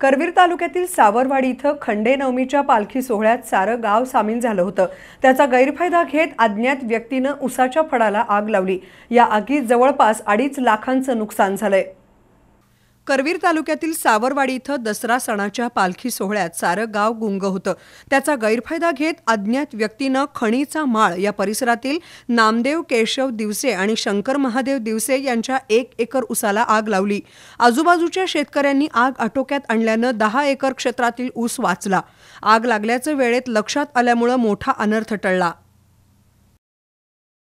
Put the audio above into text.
करवीर तालुक्यातील सावरवाडी इथं खंडेनवमीच्या पालखी सोहळ्यात सारं गाव सामील झालं होतं त्याचा गैरफायदा घेत अज्ञात व्यक्तीनं उसाच्या फडाला आग लावली या आगीत जवळपास अडीच लाखांचं नुकसान झालंय करवीर तालुक्यातील सावरवाडी इथं दसरा सणाच्या पालखी सोहळ्यात सारं गाव गुंग होतं त्याचा गैरफायदा घेत अज्ञात व्यक्तीनं खणीचा माळ या परिसरातील नामदेव केशव दिवसे आणि शंकर महादेव दिवसे यांच्या एक एकर उसाला आग लावली आजूबाजूच्या शेतकऱ्यांनी आग आटोक्यात आणल्यानं दहा एकर क्षेत्रातील ऊस वाचला आग लागल्याचं वेळेत लक्षात आल्यामुळं मोठा अनर्थ टळला